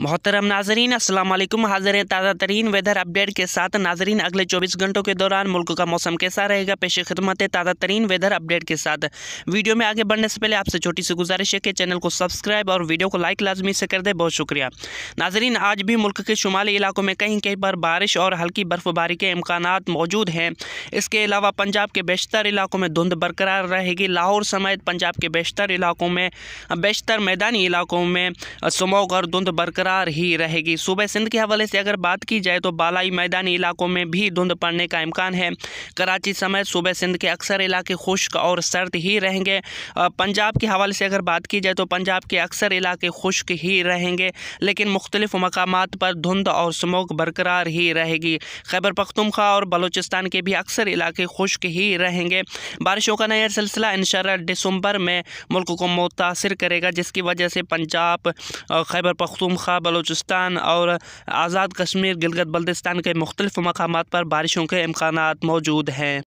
मोहतरम नाजरीन असलम हाजिर ताज़ा तरीन वेदर अपडेट के साथ नाजरीन अगले 24 घंटों के दौरान मुल्क का मौसम कैसा रहेगा पेश खदमत ताज़ा तरीन वेदर अपडेट के साथ वीडियो में आगे बढ़ने से पहले आपसे छोटी सी गुजारिश है कि चैनल को सब्सक्राइब और वीडियो को लाइक लाजमी से कर दे बहुत शुक्रिया नाजरीन आज भी मुल्क के शुमाली इलाकों में कहीं कहीं पर बारिश और हल्की बर्फबारी के इम्कान मौजूद हैं इसके अलावा पंजाब के बेशतर इलाकों में धुंध बरकरार रहेगी लाहौर समेत पंजाब के बेशतर इलाकों में बेशतर मैदानी इलाकों में समोग और धुंध बरकरार बरकरार ही रहेगी सुबह सिंध के हवाले से अगर बात की जाए तो बालाई मैदानी इलाकों में भी धुंध पड़ने का इम्कान है कराची समेत सुबह सिंध के अक्सर इलाके खुश्क और सर्द ही रहेंगे पंजाब के हवाले से अगर बात की जाए तो पंजाब के अक्सर इलाके खुश्क ही रहेंगे लेकिन मुख्तलिफ मकाम पर धुंध और स्मोक बरकरार ही रहेगी खैबर पख्तनख्वा और बलोचिस्तान के भी अक्सर इलाके खुश्क ही रहेंगे बारिशों का नया सिलसिला इन दिसंबर में मुल्क को मुतासर करेगा जिसकी वजह से पंजाब खैबर पख्तनख्वा बलूचिस्तान और आज़ाद कश्मीर गिलगत बल्तिस्तान के मुख्तलिफ़ मकाम पर बारिशों के इम्कान मौजूद हैं